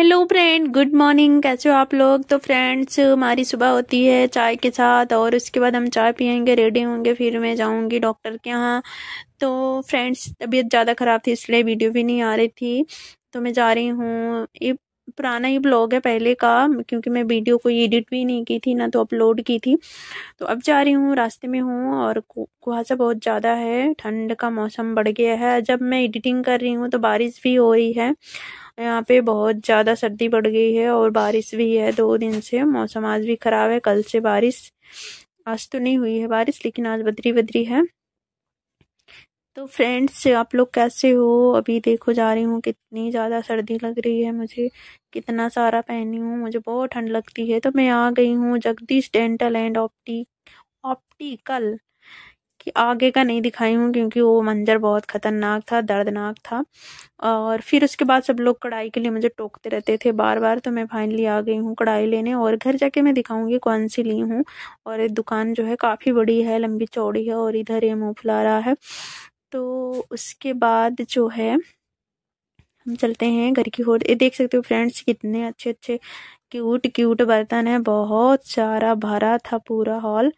hello friend good morning कैसे हो आप लोग तो फ्रेंड्स हमारी सुबह होती है चाय के साथ और उसके बाद हम चाय पियेंगे रेडी होंगे फिर मैं जाऊंगी डॉक्टर के यहाँ तो फ्रेंड्स तबीयत ज़्यादा ख़राब थी इसलिए वीडियो भी नहीं आ रही थी तो मैं जा रही हूँ पुराना ही ब्लॉग है पहले का क्योंकि मैं वीडियो कोई एडिट भी नहीं की थी ना तो अपलोड की थी तो अब जा रही हूँ रास्ते में हूँ और कुहासा बहुत ज़्यादा है ठंड का मौसम बढ़ गया है जब मैं एडिटिंग कर रही हूँ तो बारिश भी हो रही है यहाँ पे बहुत ज़्यादा सर्दी बढ़ गई है और बारिश भी है दो दिन से मौसम आज भी ख़राब है कल से बारिश आज तो नहीं हुई है बारिश लेकिन आज बदरी बदरी है तो फ्रेंड्स आप लोग कैसे हो अभी देखो जा रही हूँ कितनी ज़्यादा सर्दी लग रही है मुझे कितना सारा पहनी हूँ मुझे बहुत ठंड लगती है तो मैं आ गई हूँ Jagdish dental and opti optical कि आगे का नहीं दिखाई हूँ क्योंकि वो मंजर बहुत ख़तरनाक था दर्दनाक था और फिर उसके बाद सब लोग कढ़ाई के लिए मुझे टोकते रहते थे बार बार तो मैं फाइनली आ गई हूँ कढ़ाई लेने और घर जाके मैं दिखाऊंगी कौन सी ली हूँ और ये दुकान जो है काफ़ी बड़ी है लंबी चौड़ी है और इधर ये मुँह फुला रहा है तो उसके बाद जो है हम चलते हैं घर की ओर ये देख सकते हो फ्रेंड्स कितने अच्छे अच्छे क्यूट क्यूट बर्तन है बहुत सारा भरा था पूरा हॉल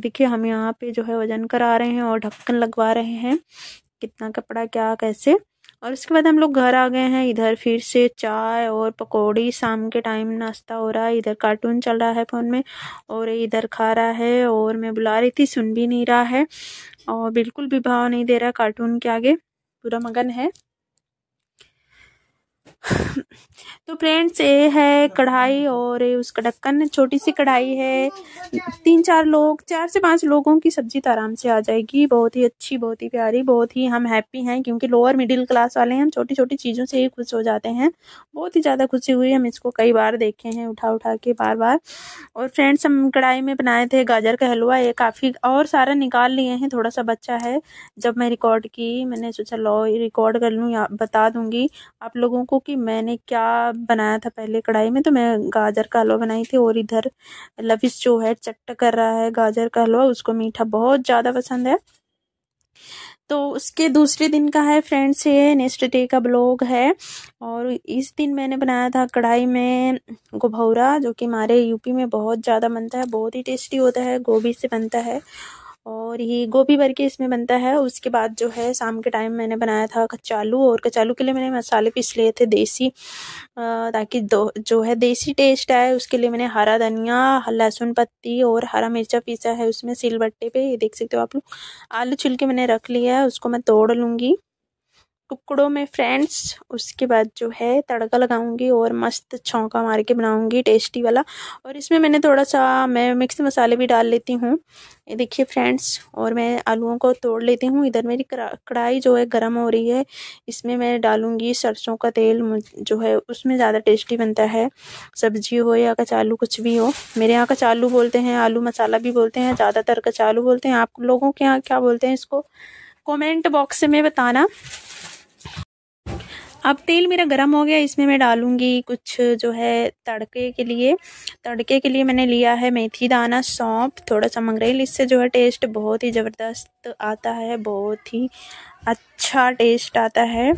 देखिए हम यहाँ पे जो है वजन करा रहे हैं और ढक्कन लगवा रहे हैं कितना कपड़ा क्या कैसे और उसके बाद हम लोग घर आ गए हैं इधर फिर से चाय और पकौड़ी शाम के टाइम नाश्ता हो रहा है इधर कार्टून चल रहा है फ़ोन में और इधर खा रहा है और मैं बुला रही थी सुन भी नहीं रहा है और बिल्कुल भी भाव नहीं दे रहा कार्टून के आगे पूरा मगन है तो फ्रेंड्स ये है कढ़ाई और उसका ढक्कन छोटी सी कढ़ाई है तीन चार लोग चार से पांच लोगों की सब्जी तो आराम से आ जाएगी बहुत ही अच्छी बहुत ही प्यारी बहुत ही हम हैप्पी हैं क्योंकि लोअर मिडिल क्लास वाले हैं हम छोटी छोटी चीज़ों से ही खुश हो जाते हैं बहुत ही ज़्यादा खुशी हुई हम इसको कई बार देखे हैं उठा उठा के बार बार और फ्रेंड्स हम कढ़ाई में बनाए थे गाजर का हलवा ये काफ़ी और सारा निकाल लिए हैं थोड़ा सा बच्चा है जब मैं रिकॉर्ड की मैंने सोचा लो रिकॉर्ड कर लूँ या बता दूंगी आप लोगों को कि मैंने क्या बनाया था पहले कढ़ाई में तो मैं गाजर का हलवा बनाई थी और इधर लविश जो है चट्ट कर रहा है गाजर का हलवा उसको मीठा बहुत ज़्यादा पसंद है तो उसके दूसरे दिन का है फ्रेंड्स ये नेक्स्ट डे का ब्लॉग है और इस दिन मैंने बनाया था कढ़ाई में गोभौरा जो कि हमारे यूपी में बहुत ज़्यादा बनता है बहुत ही टेस्टी होता है गोभी से बनता है और ये गोभी भर के इसमें बनता है उसके बाद जो है शाम के टाइम मैंने बनाया था कचालू और कचालू के लिए मैंने मसाले पीस लिए थे देसी ताकि दो जो है देसी टेस्ट आए उसके लिए मैंने हरा धनिया लहसुन पत्ती और हरा मिर्चा पीसा है उसमें सिलबट्टे पे ये देख सकते हो आप लोग आलू छिलके मैंने रख लिया है उसको मैं तोड़ लूँगी टुकड़ों में फ्रेंड्स उसके बाद जो है तड़का लगाऊंगी और मस्त छौंका मार के बनाऊंगी टेस्टी वाला और इसमें मैंने थोड़ा सा मैं मिक्स मसाले भी डाल लेती हूँ ये देखिए फ्रेंड्स और मैं आलूओं को तोड़ लेती हूँ इधर मेरी कढ़ाई जो है गर्म हो रही है इसमें मैं डालूँगी सरसों का तेल जो है उसमें ज़्यादा टेस्टी बनता है सब्जी हो या कचालू कुछ भी हो मेरे यहाँ कचालू बोलते हैं आलू मसाला भी बोलते हैं ज़्यादातर कचालू बोलते हैं आप लोगों के यहाँ क्या बोलते हैं इसको कमेंट बॉक्स में बताना अब तेल मेरा गर्म हो गया इसमें मैं डालूँगी कुछ जो है तड़के के लिए तड़के के लिए मैंने लिया है मेथी दाना सौंप थोड़ा सा मंगरेल इससे जो है टेस्ट बहुत ही ज़बरदस्त आता है बहुत ही अच्छा टेस्ट आता है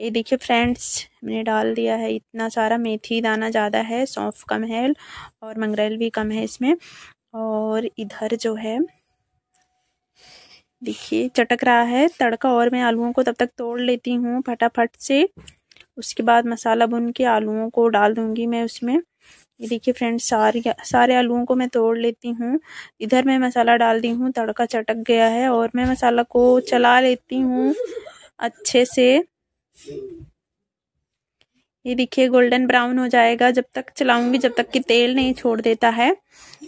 ये देखिए फ्रेंड्स मैंने डाल दिया है इतना सारा मेथी दाना ज़्यादा है सौंफ कम है और मंगरेल भी कम है इसमें और इधर जो है देखिए चटक रहा है तड़का और मैं आलूओं को तब तक तोड़ लेती हूँ फटाफट से उसके बाद मसाला भुन के आलूओं को डाल दूंगी मैं उसमें ये देखिए फ्रेंड्स सारे सारे आलूओं को मैं तोड़ लेती हूँ इधर मैं मसाला डाल दी हूँ तड़का चटक गया है और मैं मसाला को चला लेती हूँ अच्छे से ये देखिए गोल्डन ब्राउन हो जाएगा जब तक चलाऊंगी जब तक कि तेल नहीं छोड़ देता है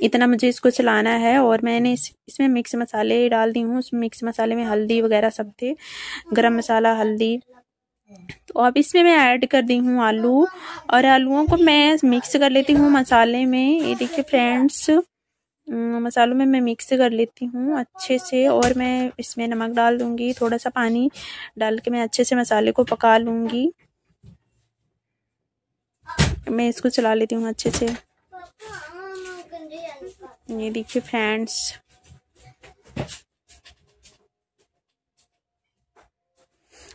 इतना मुझे इसको चलाना है और मैंने इस इसमें मिक्स मसाले डाल दी हूँ उस मिक्स मसाले में हल्दी वगैरह सब थे गरम मसाला हल्दी तो अब इसमें मैं ऐड कर दी हूँ आलू और आलूओं को मैं मिक्स कर लेती हूँ मसाले में ये देखिए फ्रेंड्स मसालों में मैं मिक्स कर लेती हूँ अच्छे से और मैं इसमें नमक डाल दूँगी थोड़ा सा पानी डाल के मैं अच्छे से मसाले को पका लूँगी मैं इसको चला लेती हूँ अच्छे से ये देखिए फ्रेंड्स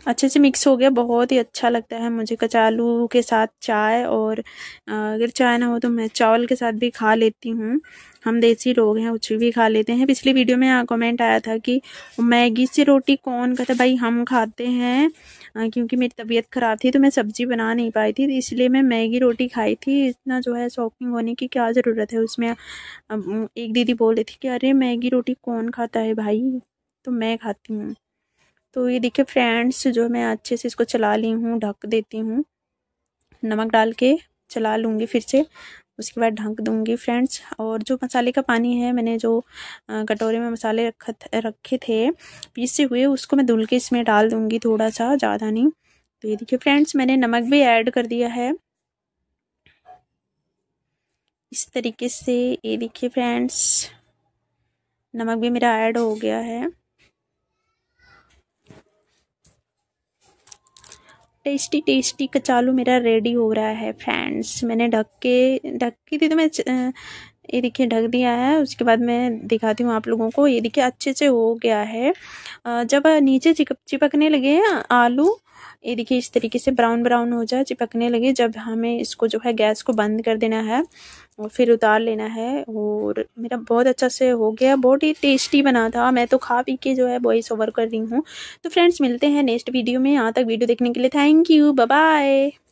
अच्छे से मिक्स हो गया बहुत ही अच्छा लगता है मुझे कचालू के साथ चाय और अगर चाय ना हो तो मैं चावल के साथ भी खा लेती हूँ हम देसी लोग हैं कुछ भी खा लेते हैं पिछली वीडियो में यहाँ कमेंट आया था कि मैगी से रोटी कौन खाता भाई हम खाते हैं क्योंकि मेरी तबीयत ख़राब थी तो मैं सब्ज़ी बना नहीं पाई थी तो इसलिए मैं मैगी रोटी खाई थी इतना जो है शॉकिंग होने की क्या ज़रूरत है उसमें एक दीदी बोल रही थी कि अरे मैगी रोटी कौन खाता है भाई तो मैं खाती हूँ तो ये देखिए फ्रेंड्स जो मैं अच्छे से इसको चला ली हूँ ढक देती हूँ नमक डाल के चला लूँगी फिर से उसके बाद ढक दूँगी फ्रेंड्स और जो मसाले का पानी है मैंने जो कटोरे में मसाले रख रखे थे पीसे हुए उसको मैं धुल के इसमें डाल दूँगी थोड़ा सा ज़्यादा नहीं तो ये देखिए फ्रेंड्स मैंने नमक भी ऐड कर दिया है इस तरीके से ये देखिए फ्रेंड्स नमक भी मेरा ऐड हो गया है टेस्टी टेस्टी कचालू मेरा रेडी हो रहा है फ्रेंड्स मैंने ढक के ढक की थी तो मैं ये देखिए ढक दिया है उसके बाद मैं दिखाती हूँ आप लोगों को ये देखिए अच्छे से हो गया है जब नीचे चिपक चिपकने लगे आलू ये देखिए इस तरीके से ब्राउन ब्राउन हो जाए चिपकने लगे जब हमें इसको जो है गैस को बंद कर देना है और फिर उतार लेना है और मेरा बहुत अच्छा से हो गया बहुत ही टेस्टी बना था मैं तो खा पी के जो है वॉइस ओवर कर रही हूँ तो फ्रेंड्स मिलते हैं नेक्स्ट वीडियो में यहाँ तक वीडियो देखने के लिए थैंक यू बाय